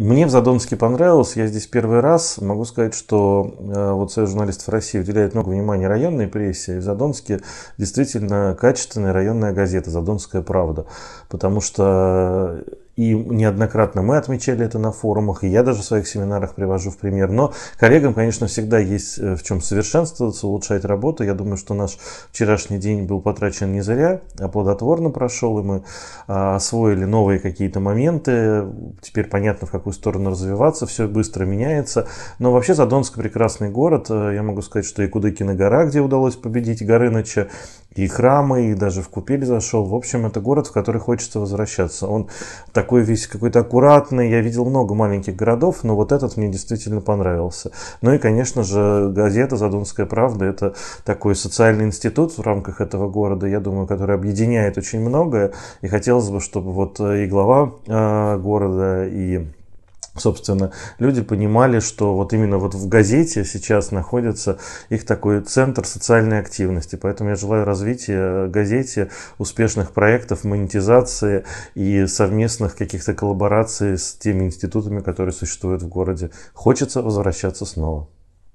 Мне в Задонске понравилось, я здесь первый раз. Могу сказать, что э, вот Союз журналистов России уделяет много внимания районной прессе, и в Задонске действительно качественная районная газета «Задонская правда», потому что и неоднократно мы отмечали это на форумах, и я даже в своих семинарах привожу в пример. Но коллегам, конечно, всегда есть э, в чем совершенствоваться, улучшать работу. Я думаю, что наш вчерашний день был потрачен не зря, а плодотворно прошел, и мы а, освоили новые какие-то моменты. Теперь понятно, в какую сторону развиваться, все быстро меняется. Но вообще Задонск прекрасный город. Э, я могу сказать, что и Кудыкина гора, где удалось победить Горыныча, и храмы, и даже в купель зашел. В общем, это город, в который хочется возвращаться. Он такой весь какой-то аккуратный. Я видел много маленьких городов, но вот этот мне действительно понравился. Ну и, конечно же, газета Задонская правда» — это такой социальный институт в рамках этого города, я думаю, который объединяет очень многое. И хотелось бы, чтобы вот э, и глава э, города, и собственно, люди понимали, что вот именно вот в газете сейчас находится их такой центр социальной активности. Поэтому я желаю развития газете, успешных проектов, монетизации и совместных каких-то коллабораций с теми институтами, которые существуют в городе. Хочется возвращаться снова.